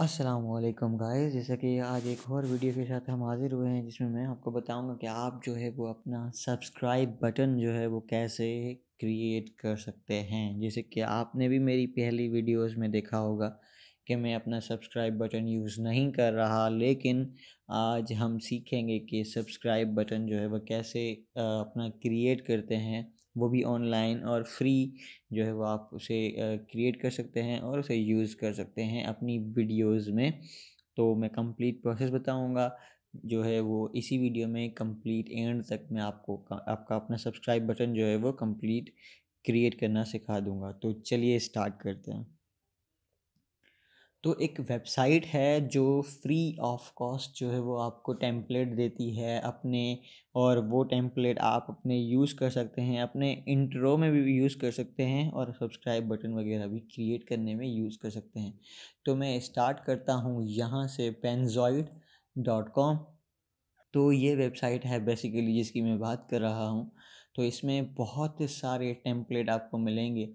Aslam guys जैसा कि आज एक और वीडियो के साथ हम हाज़िर हुए हैं जिसमें मैं आपको बताऊंगा कि आप जो है वो अपना सब्सक्राइब बटन जो है वो कैसे क्रिएट कर सकते हैं जैसे कि आपने भी मेरी पहली वीडियोस में देखा होगा कि मैं अपना सब्सक्राइब बटन यूज़ नहीं कर रहा लेकिन आज हम सीखेंगे कि सब्सक्राइब बटन जो है वह कैसे अपना क्रिएट करते हैं वो भी ऑनलाइन और फ्री जो है वो आप उसे क्रिएट कर सकते हैं और उसे यूज़ कर सकते हैं अपनी वीडियोस में तो मैं कंप्लीट प्रोसेस बताऊंगा जो है वो इसी वीडियो में कंप्लीट एंड तक मैं आपको आपका अपना सब्सक्राइब बटन जो है वो कंप्लीट क्रिएट करना सिखा दूंगा तो चलिए स्टार्ट करते हैं तो एक वेबसाइट है जो फ्री ऑफ कॉस्ट जो है वो आपको टेम्पलेट देती है अपने और वो टेम्पलेट आप अपने यूज़ कर सकते हैं अपने इंट्रो में भी यूज़ कर सकते हैं और सब्सक्राइब बटन वगैरह भी क्रिएट करने में यूज़ कर सकते हैं तो मैं स्टार्ट करता हूँ यहाँ से पेनजॉइड डॉट कॉम तो ये वेबसाइट है बेसिकली जिसकी मैं बात कर रहा हूँ तो इसमें बहुत सारे टेम्पलेट आपको मिलेंगे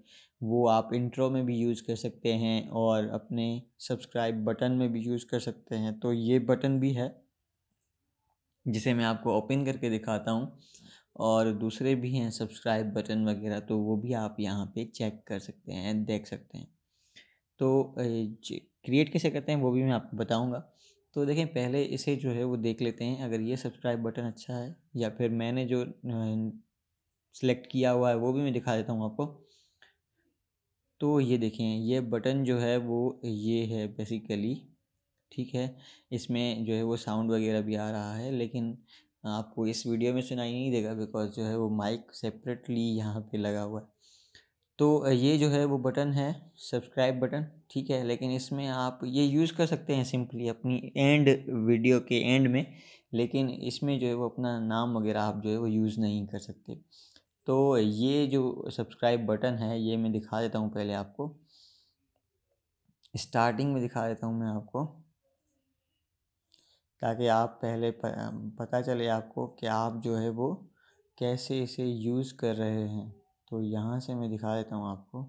वो आप इंट्रो में भी यूज़ कर सकते हैं और अपने सब्सक्राइब बटन में भी यूज़ कर सकते हैं तो ये बटन भी है जिसे मैं आपको ओपन करके दिखाता हूँ और दूसरे भी हैं सब्सक्राइब बटन वगैरह तो वो भी आप यहाँ पे चेक कर सकते हैं देख सकते हैं तो क्रिएट कैसे करते हैं वो भी मैं आपको बताऊँगा तो देखें पहले इसे जो है वो देख लेते हैं अगर ये सब्सक्राइब बटन अच्छा है या फिर मैंने जो सिलेक्ट किया हुआ है वो भी मैं दिखा देता हूँ आपको तो ये देखें ये बटन जो है वो ये है बेसिकली ठीक है इसमें जो है वो साउंड वगैरह भी आ रहा है लेकिन आपको इस वीडियो में सुनाई नहीं देगा बिकॉज जो है वो माइक सेपरेटली यहाँ पे लगा हुआ है तो ये जो है वो बटन है सब्सक्राइब बटन ठीक है लेकिन इसमें आप ये यूज़ कर सकते हैं सिंपली अपनी एंड वीडियो के एंड में लेकिन इसमें जो है वो अपना नाम वगैरह आप जो है वो यूज़ नहीं कर सकते तो ये जो सब्सक्राइब बटन है ये मैं दिखा देता हूँ पहले आपको स्टार्टिंग में दिखा देता हूँ मैं आपको ताकि आप पहले पता चले आपको कि आप जो है वो कैसे इसे यूज़ कर रहे हैं तो यहाँ से मैं दिखा देता हूँ आपको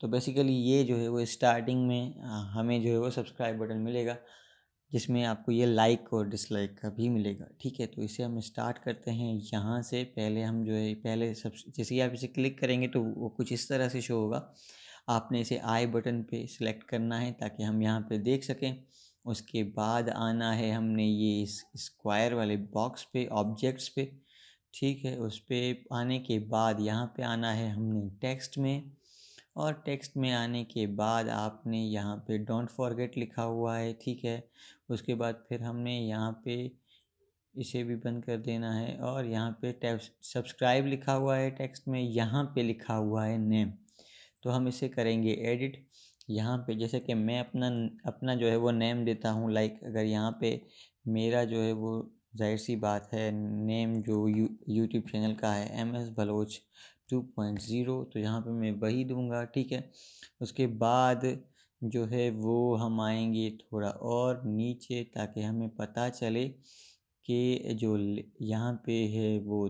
तो बेसिकली ये जो है वो स्टार्टिंग में हमें जो है वो सब्सक्राइब बटन मिलेगा जिसमें आपको ये लाइक और डिसलाइक का भी मिलेगा ठीक है तो इसे हम स्टार्ट करते हैं यहाँ से पहले हम जो है पहले सब जैसे ही आप इसे क्लिक करेंगे तो वो कुछ इस तरह से शो होगा आपने इसे आई बटन पे सिलेक्ट करना है ताकि हम यहाँ पे देख सकें उसके बाद आना है हमने ये स्क्वायर वाले बॉक्स पे ऑब्जेक्ट्स पे ठीक है उस पर आने के बाद यहाँ पे आना है हमने टेक्स्ट में और टेक्स्ट में आने के बाद आपने यहाँ पे डोंट फॉरगेट लिखा हुआ है ठीक है उसके बाद फिर हमने यहाँ पे इसे भी बंद कर देना है और यहाँ पे टैक्स सब्सक्राइब लिखा हुआ है टेक्स्ट में यहाँ पे लिखा हुआ है नेम तो हम इसे करेंगे एडिट यहाँ पे जैसे कि मैं अपना अपना जो है वो नेम देता हूँ लाइक अगर यहाँ पे मेरा जो है वो जाहिर सी बात है नेम जो यू यूट्यूब चैनल का है M S Baloch two point zero तो यहाँ पे मैं वही दूँगा ठीक है उसके बाद जो है वो हम आएंगे थोड़ा और नीचे ताकि हमें पता चले कि जो यहाँ पे है वो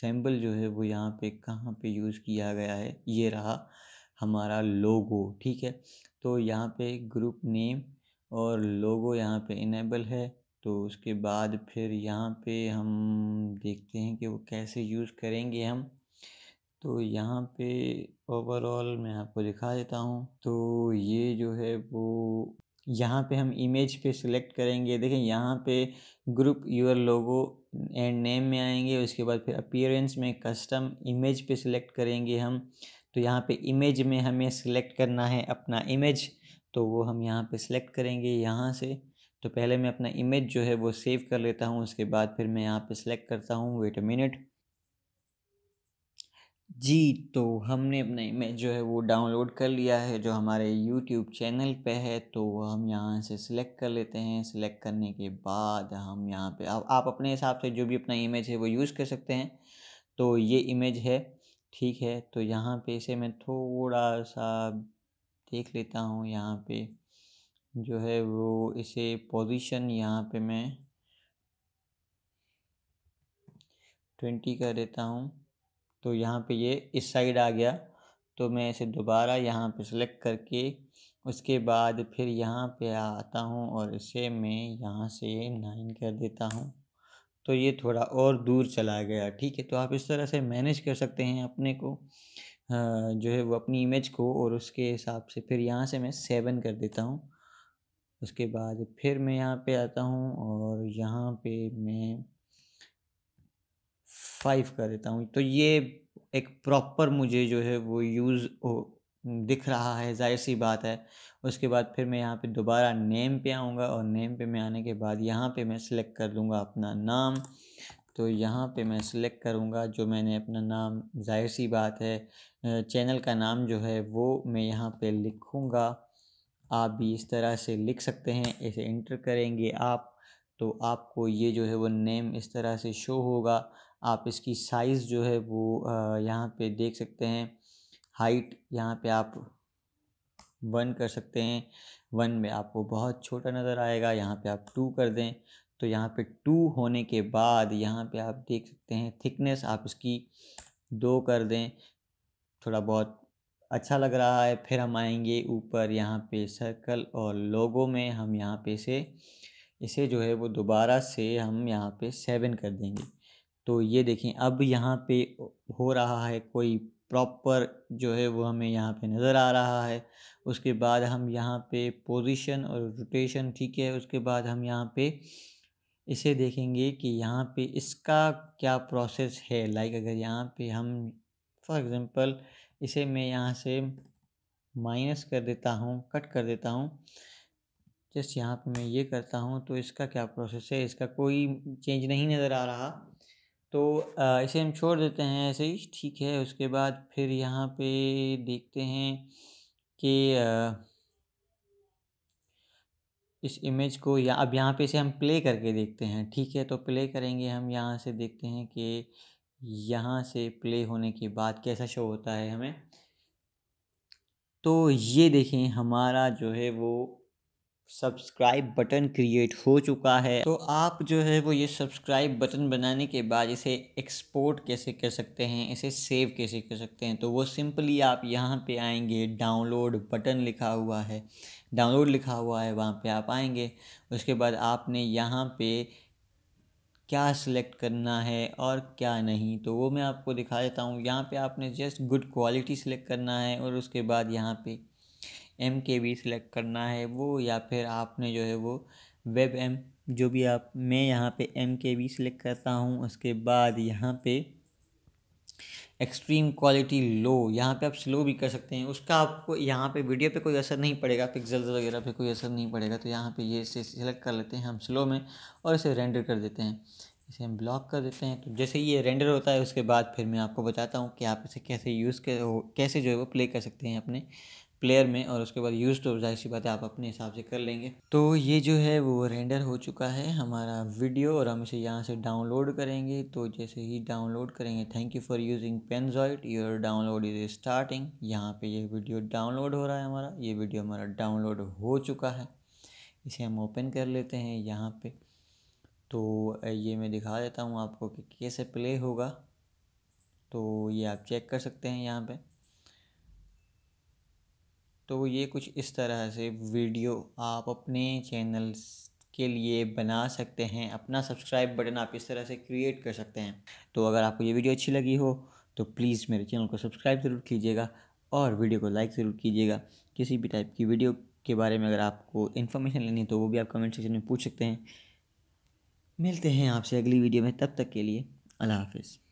सैम्बल जो है वो यहाँ पे कहाँ पे यूज़ किया गया है ये रहा हमारा लोगो ठीक है तो यहाँ पे ग्रुप नेम और लोगो यहाँ पे इनेबल है तो उसके बाद फिर यहाँ पे हम देखते हैं कि वो कैसे यूज़ करेंगे हम तो यहाँ पे ओवरऑल मैं आपको दिखा देता हूँ तो ये जो है वो यहाँ पे हम इमेज पे सिलेक्ट करेंगे देखें यहाँ पे group your logo and name में आएंगे उसके बाद फिर अपीयरेंस में कस्टम इमेज पे सिलेक्ट करेंगे हम तो यहाँ पे इमेज में हमें सिलेक्ट करना है अपना इमेज तो वो हम यहाँ पे सिलेक्ट करेंगे यहाँ से तो पहले मैं अपना इमेज जो है वो सेव कर लेता हूँ उसके बाद फिर मैं यहाँ पर सिलेक्ट करता हूँ वेट अ मिनट जी तो हमने अपना इमेज जो है वो डाउनलोड कर लिया है जो हमारे यूट्यूब चैनल पे है तो हम यहाँ से सिलेक्ट कर लेते हैं सिलेक्ट करने के बाद हम यहाँ पे आप आप अपने हिसाब से जो भी अपना इमेज है वो यूज़ कर सकते हैं तो ये इमेज है ठीक है तो यहाँ पे इसे मैं थोड़ा सा देख लेता हूँ यहाँ पे जो है वो इसे पोजीशन यहाँ पे मैं ट्वेंटी कर देता हूँ तो यहाँ पे ये इस साइड आ गया तो मैं इसे दोबारा यहाँ पे सेलेक्ट करके उसके बाद फिर यहाँ पे आता हूँ और इसे मैं यहाँ से नाइन कर देता हूँ तो ये थोड़ा और दूर चला गया ठीक है तो आप इस तरह से मैनेज कर सकते हैं अपने को जो है वो अपनी इमेज को और उसके हिसाब से फिर यहाँ से मैं सेवन कर देता हूँ उसके बाद फिर मैं यहाँ पे आता हूँ और यहाँ पे मैं फाइव कर देता हूँ तो ये एक प्रॉपर मुझे जो है वो यूज़ दिख रहा है जाहिर सी बात है उसके बाद फिर मैं यहाँ पे दोबारा नेम पे आऊँगा और नेम पे मैं आने के बाद यहाँ पे मैं सिलेक्ट कर लूँगा अपना नाम तो यहाँ पे मैं सिलेक्ट करूँगा जो मैंने अपना नाम जाहिर सी बात है चैनल का नाम जो है वो मैं यहाँ पे लिखूँगा आप भी इस तरह से लिख सकते हैं इसे इंटर करेंगे आप तो आपको ये जो है वो नेम इस तरह से शो होगा आप इसकी साइज़ जो है वो यहाँ पे देख सकते हैं हाइट यहाँ पे आप वन कर सकते हैं वन में आपको बहुत छोटा नज़र आएगा यहाँ पे आप टू कर दें तो यहाँ पे टू होने के बाद यहाँ पे आप देख सकते हैं थिकनेस आप इसकी दो कर दें थोड़ा बहुत अच्छा लग रहा है फिर हम आएंगे ऊपर यहाँ पे सर्कल और लोगो में हम यहाँ पे से इसे जो है वो दोबारा से हम यहाँ पे सेवन कर देंगे तो ये देखें अब यहाँ पे हो रहा है कोई प्रॉपर जो है वो हमें यहाँ पे नज़र आ रहा है उसके बाद हम यहाँ पे पोजीशन और रोटेशन ठीक है उसके बाद हम यहाँ पे इसे देखेंगे कि यहाँ पे इसका क्या प्रोसेस है लाइक अगर यहाँ पे हम फॉर एग्ज़ाम्पल इसे मैं यहाँ से माइनस कर देता हूँ कट कर देता हूँ जस्ट यहाँ पे मैं ये करता हूँ तो इसका क्या प्रोसेस है इसका कोई चेंज नहीं नज़र आ रहा तो इसे हम छोड़ देते हैं ऐसे ही ठीक है उसके बाद फिर यहाँ पे देखते हैं कि इस इमेज को या अब यहाँ पे इसे हम प्ले करके देखते हैं ठीक है तो प्ले करेंगे हम यहाँ से देखते हैं कि यहाँ से प्ले होने के बाद कैसा शो होता है हमें तो ये देखें हमारा जो है वो सब्सक्राइब बटन क्रिएट हो चुका है तो आप जो है वो ये सब्सक्राइब बटन बनाने के बाद इसे एक्सपोर्ट कैसे कर सकते हैं इसे सेव कैसे कर सकते हैं तो वो सिंपली आप यहाँ पे आएंगे डाउनलोड बटन लिखा हुआ है डाउनलोड लिखा हुआ है वहाँ पे आप आएंगे उसके बाद आपने यहाँ पे क्या सिलेक्ट करना है और क्या नहीं तो वो मैं आपको दिखा देता हूँ यहाँ पे आपने जस्ट गुड क्वालिटी सिलेक्ट करना है और उसके बाद यहाँ पे एम के बी सिलेक्ट करना है वो या फिर आपने जो है वो वेब एम जो भी आप मैं यहाँ पे एम के बी सिलेक्ट करता हूँ उसके बाद यहाँ पे एक्सट्रीम क्वालिटी लो यहाँ पे आप स्लो भी कर सकते हैं उसका आपको यहाँ पे वीडियो पे कोई असर नहीं पड़ेगा पिक्सल्स वगैरह पे कोई असर नहीं पड़ेगा तो यहाँ पे ये इसे सेलेक्ट कर लेते हैं हम स्लो में और इसे रेंडर कर देते हैं इसे हम ब्लॉक कर देते हैं तो जैसे ये रेंडर होता है उसके बाद फिर मैं आपको बताता हूँ कि आप इसे कैसे यूज़ कैसे जो है वो प्ले कर सकते हैं अपने प्लेयर में और उसके बाद यूज़ तो जाहिर सी बात है आप अपने हिसाब से कर लेंगे तो ये जो है वो रेंडर हो चुका है हमारा वीडियो और हम इसे यहाँ से डाउनलोड करेंगे तो जैसे ही डाउनलोड करेंगे थैंक यू फॉर यूजिंग पेनजॉइट योर डाउनलोड इज स्टार्टिंग यहाँ पे ये वीडियो डाउनलोड हो रहा है हमारा ये वीडियो हमारा डाउनलोड हो चुका है इसे हम ओपन कर लेते हैं यहाँ पर तो ये मैं दिखा देता हूँ आपको कि कैसे प्ले होगा तो ये आप चेक कर सकते हैं यहाँ पर तो ये कुछ इस तरह से वीडियो आप अपने चैनल के लिए बना सकते हैं अपना सब्सक्राइब बटन आप इस तरह से क्रिएट कर सकते हैं तो अगर आपको ये वीडियो अच्छी लगी हो तो प्लीज़ मेरे चैनल को सब्सक्राइब ज़रूर कीजिएगा और वीडियो को लाइक ज़रूर कीजिएगा किसी भी टाइप की वीडियो के बारे में अगर आपको इन्फॉर्मेशन लेनी है तो वो भी आप कमेंट सेक्शन में पूछ सकते हैं मिलते हैं आपसे अगली वीडियो में तब तक के लिए अल्लाह हाफिज़